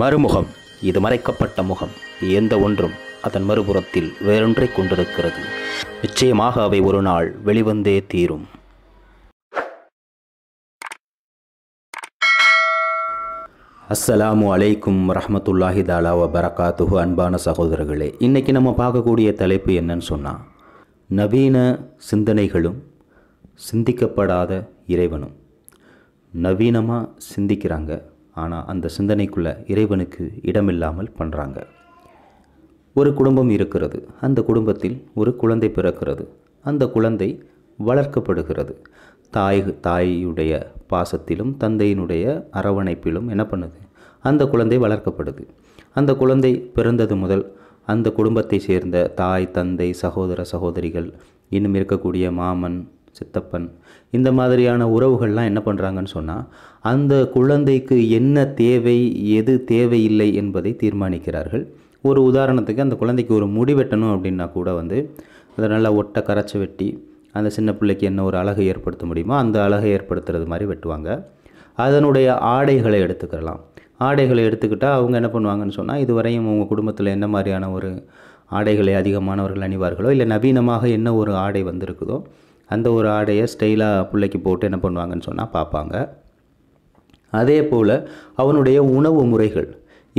மறுமுகம் இது மறைக்கப்பட்ட முகம் எந்த ஒன்றும் அதன் மறுபுறத்தில் வேறொன்றை கொண்டிருக்கிறது நிச்சயமாக அவை ஒரு நாள் வெளிவந்தே தீரும் அஸ்ஸலாமு அலைக்கும் ரஹமத்துல்லாஹி தாலா வ அன்பான சகோதரர்களே இன்றைக்கி நம்ம பார்க்கக்கூடிய தலைப்பு என்னன்னு சொன்னால் நவீன சிந்தனைகளும் சிந்திக்கப்படாத இறைவனும் நவீனமாக சிந்திக்கிறாங்க ஆனால் அந்த சிந்தனைக்குள்ளே இறைவனுக்கு இடமில்லாமல் பண்ணுறாங்க ஒரு குடும்பம் இருக்கிறது அந்த குடும்பத்தில் ஒரு குழந்தை பிறக்கிறது அந்த குழந்தை வளர்க்கப்படுகிறது தாய் தாயுடைய பாசத்திலும் தந்தையினுடைய அரவணைப்பிலும் என்ன பண்ணுது அந்த குழந்தை வளர்க்கப்படுது அந்த குழந்தை பிறந்தது முதல் அந்த குடும்பத்தை சேர்ந்த தாய் தந்தை சகோதர சகோதரிகள் இன்னும் இருக்கக்கூடிய மாமன் சித்தப்பன் இந்த மாதிரியான உறவுகள்லாம் என்ன பண்ணுறாங்கன்னு சொன்னால் அந்த குழந்தைக்கு என்ன தேவை எது தேவையில்லை என்பதை தீர்மானிக்கிறார்கள் ஒரு உதாரணத்துக்கு அந்த குழந்தைக்கு ஒரு முடி வெட்டணும் அப்படின்னா கூட வந்து அதை நல்லா ஒட்டை கரைச்சி வெட்டி அந்த சின்ன பிள்ளைக்கு என்ன ஒரு அழகை ஏற்படுத்த முடியுமோ அந்த அழகை ஏற்படுத்துறது மாதிரி வெட்டுவாங்க அதனுடைய ஆடைகளை எடுத்துக்கலாம் ஆடைகளை எடுத்துக்கிட்டால் அவங்க என்ன பண்ணுவாங்கன்னு சொன்னால் இதுவரையும் அவங்க குடும்பத்தில் என்ன மாதிரியான ஒரு ஆடைகளை அதிகமானவர்கள் அணிவார்களோ இல்லை நவீனமாக என்ன ஒரு ஆடை வந்திருக்குதோ அந்த ஒரு ஆடையை ஸ்டைலாக பிள்ளைக்கு போட்டு என்ன பண்ணுவாங்கன்னு சொன்னால் பார்ப்பாங்க அதே போல் அவனுடைய உணவு முறைகள்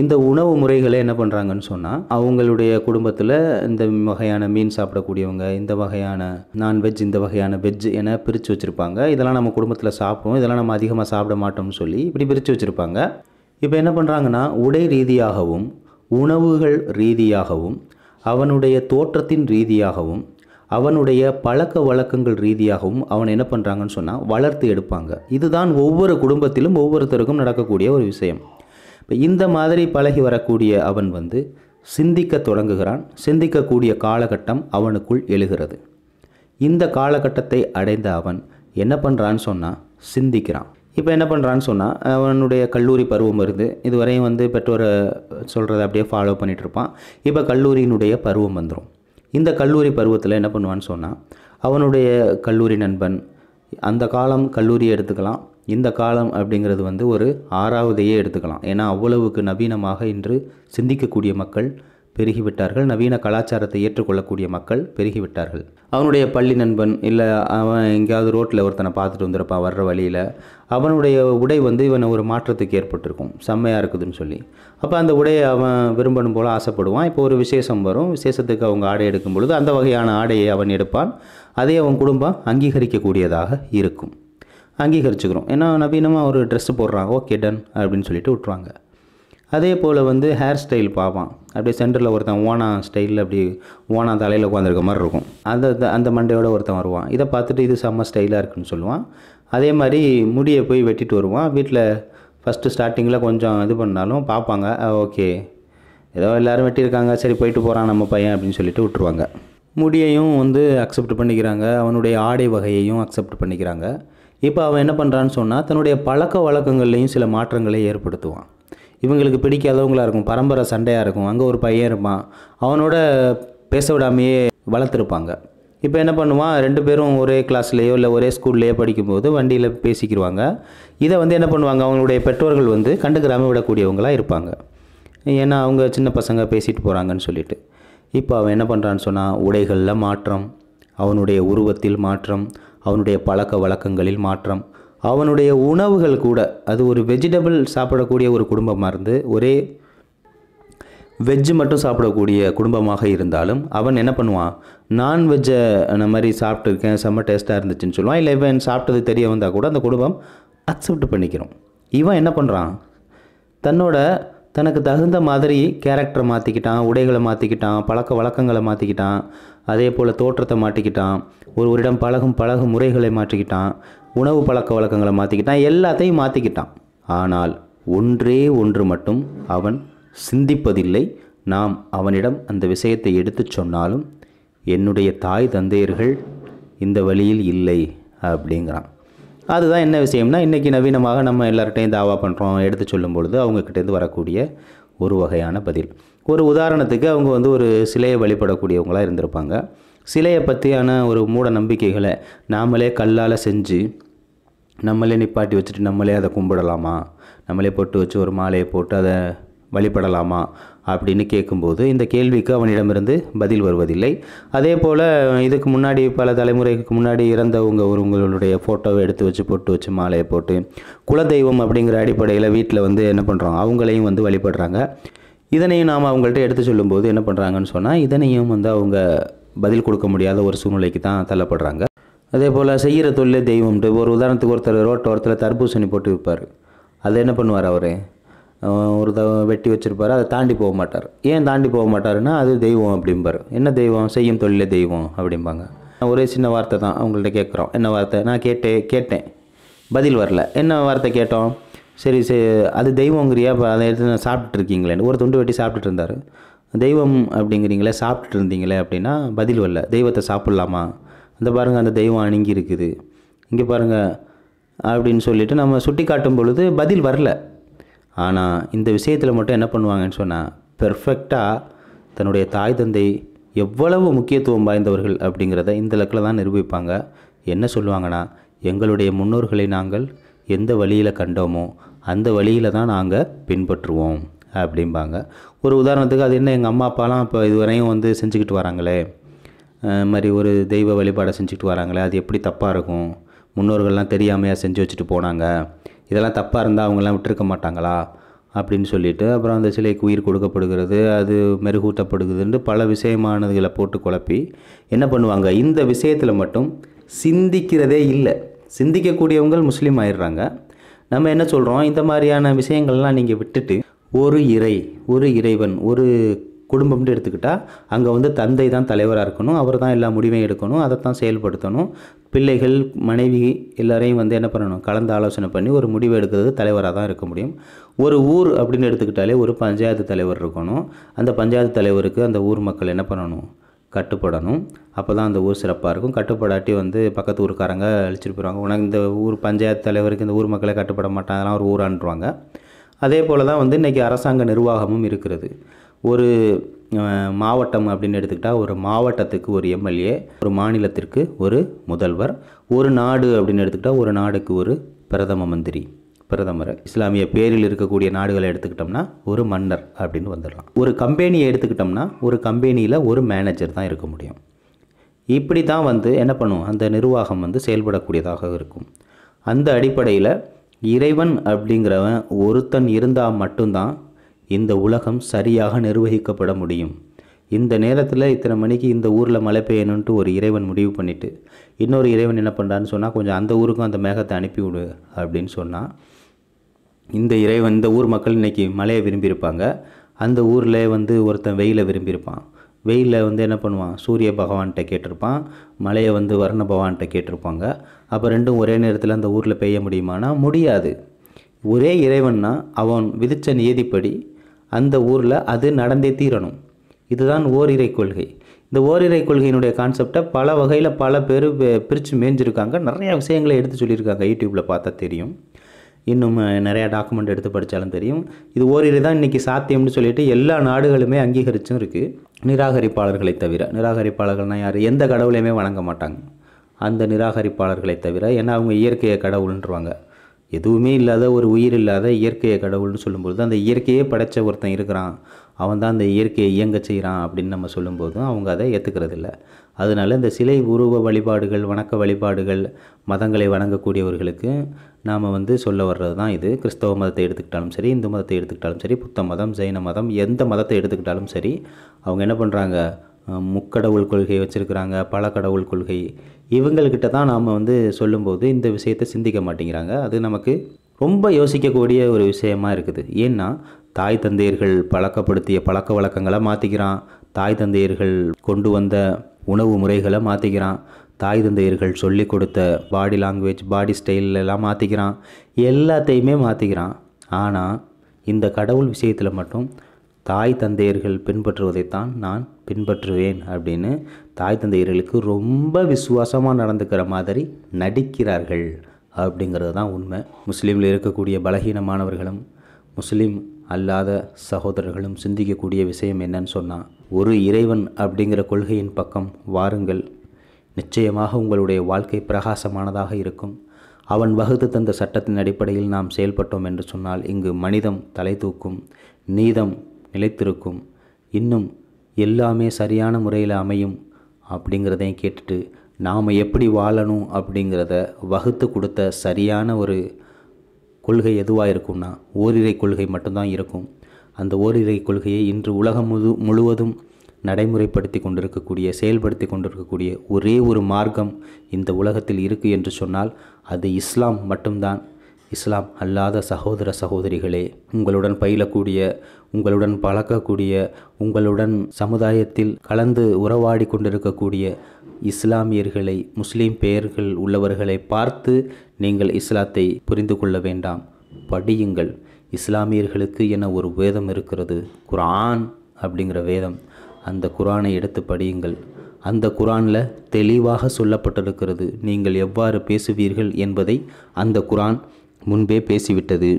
இந்த உணவு முறைகளை என்ன பண்ணுறாங்கன்னு சொன்னால் அவங்களுடைய குடும்பத்தில் இந்த வகையான மீன் சாப்பிடக்கூடியவங்க இந்த வகையான நான்வெஜ் இந்த வகையான வெஜ் என பிரித்து வச்சுருப்பாங்க இதெல்லாம் நம்ம குடும்பத்தில் சாப்பிடுவோம் இதெல்லாம் நம்ம அதிகமாக சாப்பிட மாட்டோம்னு சொல்லி இப்படி பிரித்து வச்சுருப்பாங்க இப்போ என்ன பண்ணுறாங்கன்னா உடை ரீதியாகவும் உணவுகள் ரீதியாகவும் அவனுடைய தோற்றத்தின் ரீதியாகவும் அவனுடைய பழக்க வழக்கங்கள் ரீதியாகவும் அவன் என்ன பண்ணுறாங்கன்னு சொன்னால் வளர்த்து எடுப்பாங்க இதுதான் ஒவ்வொரு குடும்பத்திலும் ஒவ்வொருத்தருக்கும் நடக்கக்கூடிய ஒரு விஷயம் இப்போ இந்த மாதிரி பழகி வரக்கூடிய அவன் வந்து சிந்திக்க தொடங்குகிறான் சிந்திக்கக்கூடிய காலகட்டம் அவனுக்குள் எழுகிறது இந்த காலகட்டத்தை அடைந்த அவன் என்ன பண்ணுறான்னு சொன்னால் சிந்திக்கிறான் இப்போ என்ன பண்ணுறான்னு சொன்னால் அவனுடைய கல்லூரி பருவம் வருது இதுவரையும் வந்து பெற்றோரை சொல்கிறத அப்படியே ஃபாலோ பண்ணிகிட்ருப்பான் இப்போ கல்லூரியினுடைய பருவம் வந்துடும் இந்த கல்லூரி பருவத்தில் என்ன பண்ணுவான்னு சொன்னால் அவனுடைய கல்லூரி நண்பன் அந்த காலம் கல்லூரி எடுத்துக்கலாம் இந்த காலம் அப்படிங்கிறது வந்து ஒரு ஆறாவதையே எடுத்துக்கலாம் ஏன்னா அவ்வளவுக்கு நவீனமாக இன்று சிந்திக்கக்கூடிய மக்கள் பெருகிவிட்டார்கள் நவீன கலாச்சாரத்தை ஏற்றுக்கொள்ளக்கூடிய மக்கள் பெருகிவிட்டார்கள் அவனுடைய பள்ளி நண்பன் இல்லை அவன் எங்கேயாவது ரோட்டில் ஒருத்தனை பார்த்துட்டு வந்திருப்பான் வர்ற வழியில் அவனுடைய உடை வந்து இவனை ஒரு மாற்றத்துக்கு ஏற்பட்டிருக்கும் செம்மையாக இருக்குதுன்னு சொல்லி அப்போ அந்த உடையை அவன் விரும்பணும் போல் ஆசைப்படுவான் இப்போ ஒரு விசேஷம் வரும் விசேஷத்துக்கு அவங்க ஆடை எடுக்கும் பொழுது அந்த வகையான ஆடையை அவன் எடுப்பான் அதே அவன் குடும்பம் அங்கீகரிக்கக்கூடியதாக இருக்கும் அங்கீகரிச்சுக்கிறோம் ஏன்னா நவீனமாக ஒரு ட்ரெஸ்ஸு போடுறான் ஓகே டன் அப்படின்னு சொல்லிட்டு விட்ருவாங்க அதே போல் வந்து ஹேர் ஸ்டைல் பார்ப்பான் அப்படியே சென்டரில் ஒருத்தன் ஓனா ஸ்டைலில் அப்படி ஓனா தலையில் உட்காந்துருக்க மாதிரி இருக்கும் அந்த அந்த மண்டையோட ஒருத்தன் வருவான் இதை பார்த்துட்டு இது செம்ம ஸ்டைலாக இருக்குன்னு சொல்லுவான் அதே மாதிரி முடியை போய் வெட்டிட்டு வருவான் வீட்டில் ஃபஸ்ட்டு ஸ்டார்டிங்கில் கொஞ்சம் இது பண்ணாலும் பார்ப்பாங்க ஓகே ஏதோ எல்லோரும் வெட்டியிருக்காங்க சரி போயிட்டு போகிறான் நம்ம பையன் அப்படின்னு சொல்லிட்டு விட்டுருவாங்க முடியையும் வந்து அக்செப்ட் பண்ணிக்கிறாங்க அவனுடைய ஆடை வகையையும் அக்செப்ட் பண்ணிக்கிறாங்க இப்போ அவன் என்ன பண்ணுறான்னு சொன்னால் தன்னுடைய பழக்க வழக்கங்கள்லேயும் சில மாற்றங்களை ஏற்படுத்துவான் இவங்களுக்கு பிடிக்காதவங்களாக இருக்கும் பரம்பரை சண்டையாக இருக்கும் அங்கே ஒரு பையன் இருப்பான் அவனோட பேச விடாமையே வளர்த்துருப்பாங்க இப்போ என்ன பண்ணுவான் ரெண்டு பேரும் ஒரே கிளாஸ்லேயோ இல்லை ஒரே ஸ்கூல்லையோ படிக்கும்போது வண்டியில் பேசிக்கிடுவாங்க இதை வந்து என்ன பண்ணுவாங்க அவங்களுடைய பெற்றோர்கள் வந்து கண்டுக்கிறாமல் விடக்கூடியவங்களாக இருப்பாங்க ஏன்னா அவங்க சின்ன பசங்க பேசிட்டு போகிறாங்கன்னு சொல்லிட்டு இப்போ அவன் என்ன பண்ணுறான்னு சொன்னால் உடைகளில் மாற்றம் அவனுடைய உருவத்தில் மாற்றம் அவனுடைய பழக்க வழக்கங்களில் மாற்றம் அவனுடைய உணவுகள் கூட அது ஒரு வெஜிடபிள் சாப்பிடக்கூடிய ஒரு குடும்பமாக இருந்து ஒரே வெஜ்ஜு மட்டும் சாப்பிடக்கூடிய குடும்பமாக இருந்தாலும் அவன் என்ன பண்ணுவான் நான்வெஜ்ஜை அந்த மாதிரி சாப்பிட்ருக்கேன் செம்ம டேஸ்ட்டாக இருந்துச்சுன்னு சொல்லுவான் இல்லை இவன் சாப்பிட்டது தெரிய வந்தால் கூட அந்த குடும்பம் அக்செப்ட் பண்ணிக்கிறோம் இவன் என்ன பண்ணுறான் தன்னோட தனக்கு தகுந்த மாதிரி கேரக்டரை மாற்றிக்கிட்டான் உடைகளை மாற்றிக்கிட்டான் பழக்க வழக்கங்களை மாற்றிக்கிட்டான் அதே போல் தோற்றத்தை மாட்டிக்கிட்டான் ஒரு ஒரு இடம் பழகும் பழகும் முறைகளை மாற்றிக்கிட்டான் உணவு பழக்க வழக்கங்களை மாற்றிக்கிட்டான் எல்லாத்தையும் மாற்றிக்கிட்டான் ஆனால் ஒன்றே ஒன்று மட்டும் அவன் சிந்திப்பதில்லை நாம் அவனிடம் அந்த விஷயத்தை எடுத்துச் சொன்னாலும் என்னுடைய தாய் தந்தையர்கள் இந்த வழியில் இல்லை அப்படிங்கிறான் அதுதான் என்ன விஷயம்னா இன்றைக்கி நவீனமாக நம்ம எல்லார்கிட்டையும் தாவா பண்ணுறோம் எடுத்து சொல்லும் பொழுது அவங்கக்கிட்டேருந்து வரக்கூடிய ஒரு வகையான பதில் ஒரு உதாரணத்துக்கு அவங்க வந்து ஒரு சிலையை வழிபடக்கூடியவங்களாக இருந்திருப்பாங்க சிலையை பற்றியான ஒரு மூட நம்பிக்கைகளை நாமளே கல்லால் செஞ்சு நம்மளே நிப்பாட்டி வச்சுட்டு நம்மளே அதை கும்பிடலாமா நம்மளே பொட்டு வச்சு ஒரு மாலையை போட்டு அதை வழிபடலாமா அப்படின்னு கேட்கும்போது இந்த கேள்விக்கு அவனிடமிருந்து பதில் வருவதில்லை அதே போல் இதுக்கு முன்னாடி பல தலைமுறைக்கு முன்னாடி இறந்தவங்க ஒருவங்களுடைய ஃபோட்டோவை எடுத்து வச்சு போட்டு வச்சு மாலையை போட்டு குலதெய்வம் அப்படிங்கிற அடிப்படையில் வீட்டில் வந்து என்ன பண்ணுறோம் அவங்களையும் வந்து வழிபடுறாங்க இதனையும் நாம் அவங்கள்ட்ட எடுத்து சொல்லும்போது என்ன பண்ணுறாங்கன்னு சொன்னால் இதனையும் வந்து அவங்க பதில் கொடுக்க முடியாத ஒரு சூழ்நிலைக்கு தான் தள்ளப்படுறாங்க அதே போல் செய்கிற தொழிலே தெய்வம்ட்டு ஒரு உதாரணத்துக்கு ஒருத்தர் ரோட்டோரத்தில் தர்பூசணி போட்டு விற்பார் அதை என்ன பண்ணுவார் அவர் ஒரு த வெட்டி வச்சுருப்பார் அதை தாண்டி போக மாட்டார் ஏன் தாண்டி போக மாட்டாருன்னா அது தெய்வம் அப்படிம்பார் என்ன தெய்வம் செய்யும் தொழிலே தெய்வம் அப்படிம்பாங்க ஒரே சின்ன வார்த்தை தான் அவங்கள்ட்ட கேட்குறோம் என்ன வார்த்தை நான் கேட்டே கேட்டேன் பதில் வரல என்ன வார்த்தை கேட்டோம் சரி சரி அது தெய்வங்கிறியா இப்போ அதை எடுத்து நான் சாப்பிட்டுருக்கீங்களேன்னு ஒரு துண்டு வெட்டி சாப்பிட்டுட்டு இருந்தார் தெய்வம் அப்படிங்கிறீங்களே சாப்பிட்டுட்டு இருந்தீங்களே அப்படின்னா பதில் வரல தெய்வத்தை சாப்பிட்லாமா அந்த பாருங்கள் அந்த தெய்வம் அணுங்கி இருக்குது இங்கே பாருங்கள் அப்படின்னு சொல்லிவிட்டு நம்ம சுட்டி காட்டும் பொழுது பதில் வரல ஆனால் இந்த விஷயத்தில் மட்டும் என்ன பண்ணுவாங்கன்னு சொன்னால் பெர்ஃபெக்டாக தன்னுடைய தாய் தந்தை எவ்வளவு முக்கியத்துவம் வாய்ந்தவர்கள் அப்படிங்கிறத இந்த லக்கில் தான் நிரூபிப்பாங்க என்ன சொல்லுவாங்கன்னா எங்களுடைய முன்னோர்களை நாங்கள் எந்த வழியில் கண்டோமோ அந்த வழியில் தான் நாங்கள் பின்பற்றுவோம் அப்படிம்பாங்க ஒரு உதாரணத்துக்கு அது என்ன எங்கள் அம்மா அப்பாலாம் இப்போ இதுவரையும் வந்து செஞ்சுக்கிட்டு வராங்களே மாதிரி ஒரு தெய்வ வழிபாடை செஞ்சுக்கிட்டு வராங்களே அது எப்படி தப்பாக இருக்கும் முன்னோர்கள்லாம் தெரியாமையாக செஞ்சு வச்சுட்டு போனாங்க இதெல்லாம் தப்பாக இருந்தால் அவங்கெல்லாம் விட்டுருக்க மாட்டாங்களா அப்படின்னு சொல்லிட்டு அப்புறம் அந்த சிலைக்கு உயிர் கொடுக்கப்படுகிறது அது மெருகூட்டப்படுகிறதுன்ட்டு பல விஷயமானதுகளை போட்டு குழப்பி என்ன பண்ணுவாங்க இந்த விஷயத்தில் மட்டும் சிந்திக்கிறதே இல்லை சிந்திக்கக்கூடியவங்கள் முஸ்லீம் ஆயிடுறாங்க நம்ம என்ன சொல்கிறோம் இந்த மாதிரியான விஷயங்கள்லாம் நீங்கள் விட்டுட்டு ஒரு இறை ஒரு இறைவன் ஒரு குடும்பம்னு எடுத்துக்கிட்டால் அங்கே வந்து தந்தை தான் தலைவராக இருக்கணும் அவர் தான் எல்லா முடிவையும் எடுக்கணும் அதை தான் செயல்படுத்தணும் பிள்ளைகள் மனைவி எல்லாரையும் வந்து என்ன பண்ணணும் கலந்து ஆலோசனை பண்ணி ஒரு முடிவு எடுக்கிறது தலைவராக தான் இருக்க முடியும் ஒரு ஊர் அப்படின்னு எடுத்துக்கிட்டாலே ஒரு பஞ்சாயத்து தலைவர் இருக்கணும் அந்த பஞ்சாயத்து தலைவருக்கு அந்த ஊர் மக்கள் என்ன பண்ணணும் கட்டுப்படணும் அப்போ தான் அந்த ஊர் சிறப்பாக இருக்கும் கட்டுப்படாட்டி வந்து பக்கத்து ஊருக்காரங்க அழிச்சிட்டு போயிடுவாங்க உனக்கு இந்த ஊர் பஞ்சாயத்து தலைவருக்கு இந்த ஊர் மக்களை கட்டுப்பட மாட்டாங்க ஒரு ஊரான்றுவாங்க அதே போல் தான் வந்து இன்றைக்கி அரசாங்க நிர்வாகமும் இருக்கிறது ஒரு மாவட்டம் அப்படின்னு எடுத்துக்கிட்டால் ஒரு மாவட்டத்துக்கு ஒரு எம்எல்ஏ ஒரு மாநிலத்திற்கு ஒரு முதல்வர் ஒரு நாடு அப்படின்னு எடுத்துக்கிட்டால் ஒரு நாடுக்கு ஒரு பிரதம மந்திரி பிரதமர் இஸ்லாமிய பேரில் இருக்கக்கூடிய நாடுகளை எடுத்துக்கிட்டோம்னா ஒரு மன்னர் அப்படின்னு வந்துடலாம் ஒரு கம்பெனியை எடுத்துக்கிட்டோம்னா ஒரு கம்பெனியில் ஒரு மேனேஜர் தான் இருக்க முடியும் இப்படி தான் வந்து என்ன பண்ணும் அந்த நிர்வாகம் வந்து செயல்படக்கூடியதாக இருக்கும் அந்த அடிப்படையில் இறைவன் அப்படிங்கிறவன் ஒருத்தன் இருந்தால் மட்டும்தான் இந்த உலகம் சரியாக நிர்வகிக்கப்பட முடியும் இந்த நேரத்தில் இத்தனை மணிக்கு இந்த ஊரில் மழை பெய்யணுன்ட்டு ஒரு இறைவன் முடிவு பண்ணிவிட்டு இன்னொரு இறைவன் என்ன பண்ணுறான்னு சொன்னால் கொஞ்சம் அந்த ஊருக்கும் அந்த மேகத்தை அனுப்பிவிடு அப்படின்னு சொன்னால் இந்த இறைவன் இந்த ஊர் மக்கள் இன்றைக்கி மழையை விரும்பியிருப்பாங்க அந்த ஊரில் வந்து ஒருத்தன் வெயிலை விரும்பியிருப்பான் வெயிலில் வந்து என்ன பண்ணுவான் சூரிய பகவான்கிட்ட கேட்டிருப்பான் மழையை வந்து வர்ண பகவான்கிட்ட கேட்டிருப்பாங்க அப்போ ரெண்டும் ஒரே நேரத்தில் அந்த ஊரில் பெய்ய முடியுமானா முடியாது ஒரே இறைவன்னா அவன் விதித்த நியதிப்படி அந்த ஊரில் அது நடந்தே தீரணும் இதுதான் ஓரிரை கொள்கை இந்த ஓரிரை கொள்கையினுடைய கான்செப்டை பல வகையில் பல பேர் பிரித்து மேய்ஞ்சிருக்காங்க நிறையா விஷயங்களை எடுத்து சொல்லியிருக்காங்க யூடியூப்பில் பார்த்தா தெரியும் இன்னும் நிறையா டாக்குமெண்ட் எடுத்து படித்தாலும் தெரியும் இது ஓரிரை தான் இன்றைக்கி சாத்தியம்னு சொல்லிட்டு எல்லா நாடுகளுமே அங்கீகரிச்சும் இருக்குது நிராகரிப்பாளர்களை தவிர நிராகரிப்பாளர்கள்னால் யார் எந்த கடவுளையுமே வணங்க மாட்டாங்க அந்த நிராகரிப்பாளர்களை தவிர ஏன்னா அவங்க இயற்கையை கடவுள்ன்றவாங்க எதுவுமே இல்லாத ஒரு உயிர் இல்லாத இயற்கையை கடவுள்னு சொல்லும்பொழுது அந்த இயற்கையே படைத்த ஒருத்தன் இருக்கிறான் அவன் தான் அந்த இயற்கையை இயங்க செய்கிறான் அப்படின்னு நம்ம சொல்லும்போதும் அவங்க அதை இல்லை அதனால இந்த சிலை உருவ வழிபாடுகள் வணக்க வழிபாடுகள் மதங்களை வணங்கக்கூடியவர்களுக்கு நாம் வந்து சொல்ல வர்றது தான் இது கிறிஸ்தவ மதத்தை எடுத்துக்கிட்டாலும் சரி இந்து மதத்தை எடுத்துக்கிட்டாலும் சரி புத்த மதம் ஜெயின மதம் எந்த மதத்தை எடுத்துக்கிட்டாலும் சரி அவங்க என்ன பண்ணுறாங்க முக்கடவுள் கொள்கை வச்சுருக்கிறாங்க பல கடவுள் கொள்கை இவங்கள்கிட்ட தான் நாம் வந்து சொல்லும்போது இந்த விஷயத்தை சிந்திக்க மாட்டேங்கிறாங்க அது நமக்கு ரொம்ப யோசிக்கக்கூடிய ஒரு விஷயமா இருக்குது ஏன்னா தாய் தந்தையர்கள் பழக்கப்படுத்திய பழக்க வழக்கங்களை மாற்றிக்கிறான் தாய் தந்தையர்கள் கொண்டு வந்த உணவு முறைகளை மாற்றிக்கிறான் தாய் தந்தையர்கள் சொல்லி கொடுத்த பாடி லாங்குவேஜ் பாடி ஸ்டைலெல்லாம் மாற்றிக்கிறான் எல்லாத்தையுமே மாற்றிக்கிறான் ஆனால் இந்த கடவுள் விஷயத்தில் மட்டும் தாய் தந்தையர்கள் பின்பற்றுவதைத்தான் நான் பின்பற்றுவேன் அப்படின்னு தாய் தந்தையர்களுக்கு ரொம்ப விசுவாசமாக நடந்துக்கிற மாதிரி நடிக்கிறார்கள் அப்படிங்கிறது தான் உண்மை முஸ்லீமில் இருக்கக்கூடிய பலகீனமானவர்களும் முஸ்லீம் அல்லாத சகோதரர்களும் சிந்திக்கக்கூடிய விஷயம் என்னன்னு சொன்னால் ஒரு இறைவன் அப்படிங்கிற கொள்கையின் பக்கம் வாருங்கள் நிச்சயமாக உங்களுடைய வாழ்க்கை பிரகாசமானதாக இருக்கும் அவன் வகுத்து தந்த சட்டத்தின் அடிப்படையில் நாம் செயல்பட்டோம் என்று சொன்னால் இங்கு மனிதம் தலை தூக்கும் நீதம் நிலைத்திருக்கும் இன்னும் எல்லாமே சரியான முறையில் அமையும் அப்படிங்கிறதையும் கேட்டுட்டு நாம் எப்படி வாழணும் அப்படிங்கிறத வகுத்து கொடுத்த சரியான ஒரு கொள்கை எதுவாக இருக்கும்னா ஓரிரை கொள்கை மட்டும்தான் இருக்கும் அந்த ஓரிரை கொள்கையை இன்று உலகம் முழு முழுவதும் நடைமுறைப்படுத்தி கொண்டிருக்கக்கூடிய செயல்படுத்தி கொண்டிருக்கக்கூடிய ஒரே ஒரு மார்க்கம் இந்த உலகத்தில் இருக்குது என்று சொன்னால் அது இஸ்லாம் மட்டும்தான் இஸ்லாம் அல்லாத சகோதர சகோதரிகளே உங்களுடன் பயிலக்கூடிய உங்களுடன் பழக்கக்கூடிய உங்களுடன் சமுதாயத்தில் கலந்து உறவாடி கொண்டிருக்கக்கூடிய இஸ்லாமியர்களை முஸ்லீம் பெயர்கள் உள்ளவர்களை பார்த்து நீங்கள் இஸ்லாத்தை புரிந்து கொள்ள வேண்டாம் படியுங்கள் இஸ்லாமியர்களுக்கு என ஒரு வேதம் இருக்கிறது குரான் அப்படிங்கிற வேதம் அந்த குரானை எடுத்து படியுங்கள் அந்த குரானில் தெளிவாக சொல்லப்பட்டிருக்கிறது நீங்கள் எவ்வாறு பேசுவீர்கள் என்பதை அந்த குரான் முன்பே பேசிவிட்டது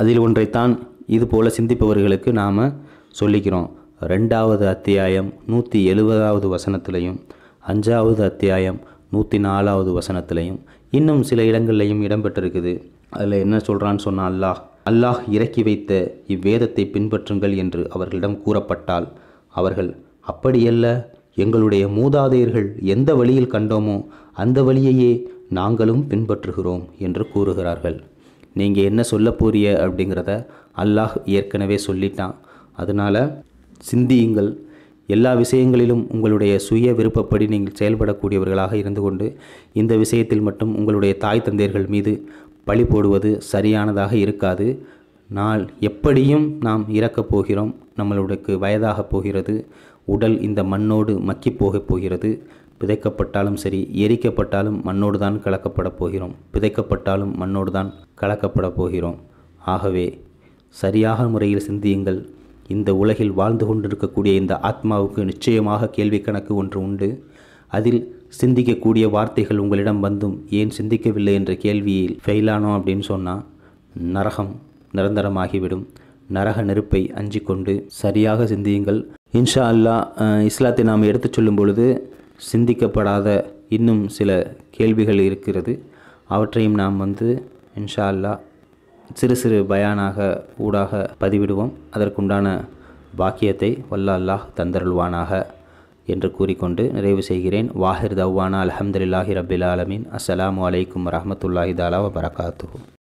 அதில் ஒன்றைத்தான் இதுபோல சிந்திப்பவர்களுக்கு நாம் சொல்லிக்கிறோம் ரெண்டாவது அத்தியாயம் நூற்றி எழுபதாவது வசனத்திலையும் அஞ்சாவது அத்தியாயம் நூற்றி நாலாவது வசனத்திலையும் இன்னும் சில இடங்கள்லையும் இடம்பெற்றிருக்குது அதில் என்ன சொல்கிறான்னு சொன்னால் அல்லாஹ் அல்லாஹ் இறக்கி வைத்த இவ்வேதத்தை பின்பற்றுங்கள் என்று அவர்களிடம் கூறப்பட்டால் அவர்கள் அப்படியல்ல எங்களுடைய மூதாதையர்கள் எந்த வழியில் கண்டோமோ அந்த வழியையே நாங்களும் பின்பற்றுகிறோம் என்று கூறுகிறார்கள் நீங்கள் என்ன சொல்ல போறிய அப்படிங்கிறத அல்லாஹ் ஏற்கனவே சொல்லிட்டான் அதனால் சிந்தியுங்கள் எல்லா விஷயங்களிலும் உங்களுடைய சுய விருப்பப்படி நீங்கள் செயல்படக்கூடியவர்களாக இருந்து கொண்டு இந்த விஷயத்தில் மட்டும் உங்களுடைய தாய் தந்தையர்கள் மீது பழி போடுவது சரியானதாக இருக்காது நாள் எப்படியும் நாம் இறக்கப் போகிறோம் நம்மளுடைய வயதாக போகிறது உடல் இந்த மண்ணோடு மக்கி போகப் போகிறது பிதைக்கப்பட்டாலும் சரி எரிக்கப்பட்டாலும் மண்ணோடு தான் கலக்கப்பட போகிறோம் பிதைக்கப்பட்டாலும் மண்ணோடு தான் கலக்கப்பட போகிறோம் ஆகவே சரியாக முறையில் சிந்தியுங்கள் இந்த உலகில் வாழ்ந்து கொண்டிருக்கக்கூடிய இந்த ஆத்மாவுக்கு நிச்சயமாக கேள்வி கணக்கு ஒன்று உண்டு அதில் சிந்திக்கக்கூடிய வார்த்தைகள் உங்களிடம் வந்தும் ஏன் சிந்திக்கவில்லை என்ற கேள்வியில் ஃபெயிலானோம் அப்படின்னு சொன்னால் நரகம் நிரந்தரமாகிவிடும் நரக நெருப்பை அஞ்சிக்கொண்டு சரியாக சிந்தியுங்கள் இன்ஷா அல்லா இஸ்லாத்தை நாம் எடுத்துச் சொல்லும் பொழுது சிந்திக்கப்படாத இன்னும் சில கேள்விகள் இருக்கிறது அவற்றையும் நாம் வந்து இன்ஷா சிறு சிறு பயானாக ஊடாக பதிவிடுவோம் அதற்குண்டான பாக்கியத்தை வல்ல அல்லாஹ் தந்தருள்வானாக என்று கூறிக்கொண்டு நிறைவு செய்கிறேன் வாஹிர் தவ்வானா அலமதுல்லாஹி ரபில் ஆலமின் அஸ்லாம் வலைக்கம் வரமத்துல்லாஹி தாலா வபரகாத்து